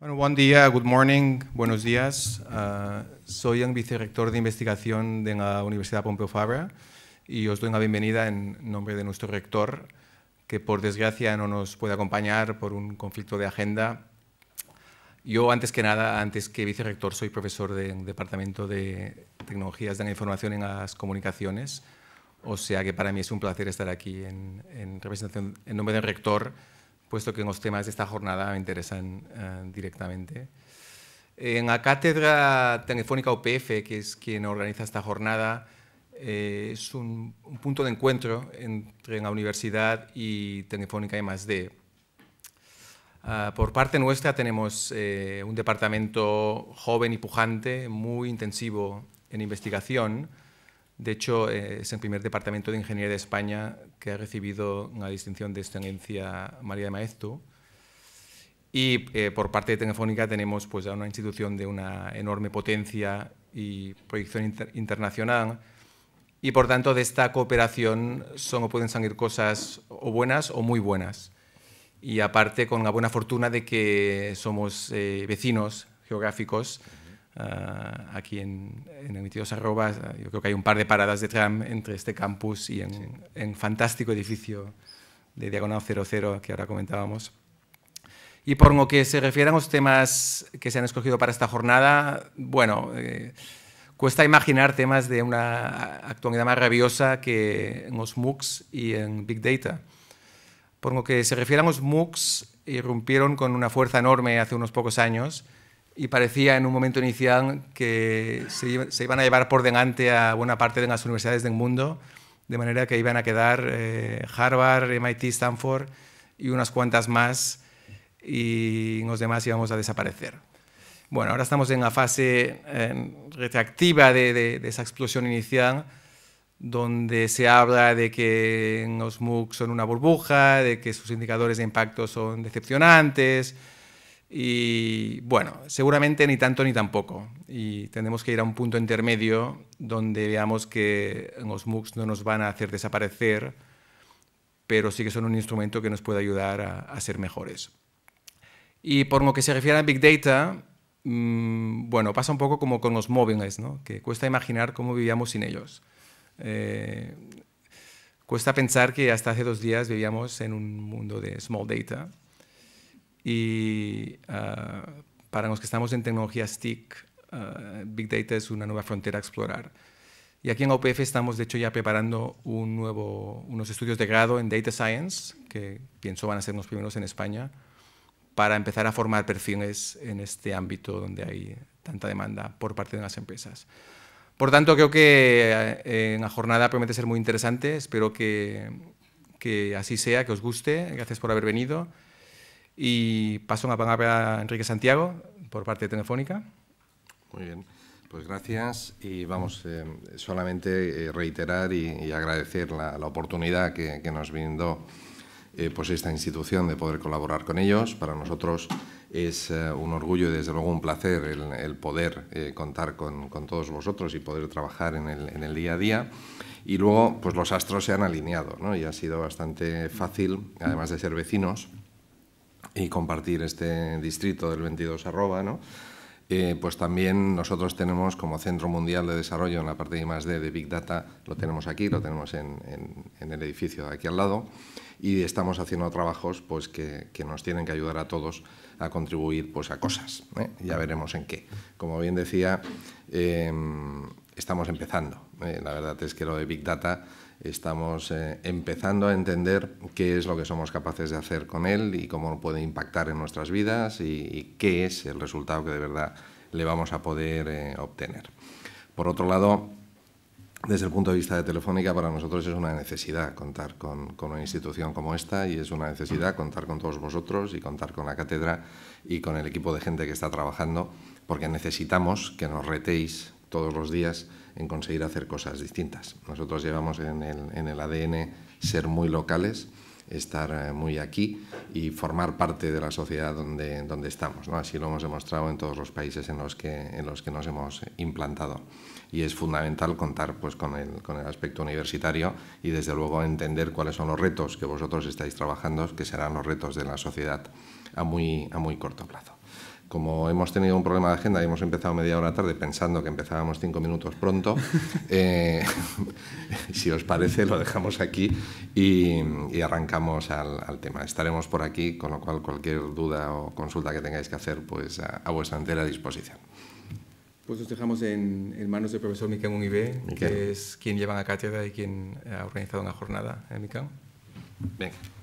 Bueno, buen día, good morning, buenos días. Ah, soy el vicerrector de investigación de la Universidad Pompeu Fabra y os doy la bienvenida en nombre de nuestro rector, que por desgracia no nos puede acompañar por un conflicto de agenda. Yo, antes que nada, antes que vicerrector, soy profesor del Departamento de Tecnologías de la Información en las Comunicaciones, o sea que para mí es un placer estar aquí en, en representación, en nombre del rector, puesto que los temas de esta jornada me interesan eh, directamente. En la Cátedra Telefónica UPF, que es quien organiza esta jornada, eh, es un, punto de encuentro entre la universidad y Telefónica y ah, por parte nuestra tenemos eh, un departamento joven y pujante, muy intensivo en investigación, de hecho, eh, es el primer departamento de ingeniería de España que ha recibido una distinción de excelencia María de Maeztu. Y eh, por parte de Telefónica tenemos pues, una institución de una enorme potencia y proyección internacional. Y por tanto, de esta cooperación solo pueden salir cosas o buenas o muy buenas. Y aparte, con la buena fortuna de que somos eh, vecinos geográficos Ah, aquí en, en ah, yo creo que hay un par de paradas de tram entre este campus y en, el fantástico edificio de Diagonal 00 que ahora comentábamos. Y por lo que se refiere a los temas que se han escogido para esta jornada, bueno, eh, cuesta imaginar temas de una actualidad más rabiosa que en los MOOCs y en Big Data. Por lo que se refiere a los MOOCs, irrumpieron con una fuerza enorme hace unos pocos años y parecía en un momento inicial que se, iban a llevar por delante a buena parte de las universidades del mundo, de manera que iban a quedar eh, Harvard, MIT, Stanford y unas cuantas más, y los demás íbamos a desaparecer. Bueno, ahora estamos en la fase eh, reactiva de, esa explosión inicial, donde se habla de que los MOOC son una burbuja, de que sus indicadores de impacto son decepcionantes, y bueno, seguramente ni tanto ni tampoco. Y tenemos que ir a un punto intermedio donde veamos que los MOOCs no nos van a hacer desaparecer, pero sí que son un instrumento que nos puede ayudar a, ser mejores. Y por lo que se refiere a Big Data, mm, bueno, pasa un poco como con los móviles, ¿no? que cuesta imaginar cómo vivíamos sin ellos. Eh, cuesta pensar que hasta hace dos días vivíamos en un mundo de small data y ah, para los que estamos en tecnologías TIC, ah, Big Data es una nueva frontera a explorar. Y aquí en OPF estamos, de hecho, ya preparando un nuevo, unos estudios de grado en Data Science, que pienso van a ser los primeros en España, para empezar a formar perfiles en este ámbito donde hay tanta demanda por parte de las empresas. Por tanto, creo que eh, en la jornada promete ser muy interesante. Espero que, que así sea, que os guste. Gracias por haber venido. Y paso una palabra a Enrique Santiago por parte de Telefónica. Muy bien, pues gracias y vamos, eh, solamente eh, reiterar y, agradecer la, oportunidad que, nos brindó eh, pues esta institución de poder colaborar con ellos. Para nosotros es un orgullo y desde luego un placer el, poder contar con, todos vosotros y poder trabajar en el, en el, día a día. Y luego pues los astros se han alineado ¿no? y ha sido bastante fácil, además de ser vecinos, y compartir este distrito del 22 arroba, ¿no? Eh, pues también nosotros tenemos como Centro Mundial de Desarrollo en la parte de I+.D. de Big Data, lo tenemos aquí, lo tenemos en, el edificio de aquí al lado y estamos haciendo trabajos pues, que, nos tienen que ayudar a todos a contribuir pues, a cosas. ¿eh? Ya veremos en qué. Como bien decía, em, estamos empezando. Eh, la verdad es que lo de Big Data estamos eh, empezando a entender qué es lo que somos capaces de hacer con él y cómo puede impactar en nuestras vidas y, qué es el resultado que de verdad le vamos a poder eh, obtener. Por otro lado, desde el punto de vista de Telefónica, para nosotros es una necesidad contar con, con, una institución como esta y es una necesidad contar con todos vosotros y contar con la cátedra y con el equipo de gente que está trabajando, porque necesitamos que nos retéis todos los días en conseguir hacer cosas distintas. Nosotros llevamos en el, ADN ser muy locales, estar eh, muy aquí y formar parte de la sociedad donde, donde estamos. Así lo hemos demostrado en todos los países en los que, en los que nos hemos implantado. Y es fundamental contar pues, con, el, con el aspecto universitario y, desde luego, entender cuáles son los retos que vosotros estáis trabajando, que serán los retos de la sociedad a muy, a muy corto plazo como hemos tenido un problema de agenda y hemos empezado media hora tarde pensando que empezábamos cinco minutos pronto, eh, si os parece lo dejamos aquí y, arrancamos al, tema. Estaremos por aquí, con lo cual cualquier duda o consulta que tengáis que hacer, pues a, vuestra entera disposición. Pues os dejamos en, manos del profesor Miquel Unibé, que es quien lleva la cátedra y quien ha organizado una jornada ¿eh, Venga.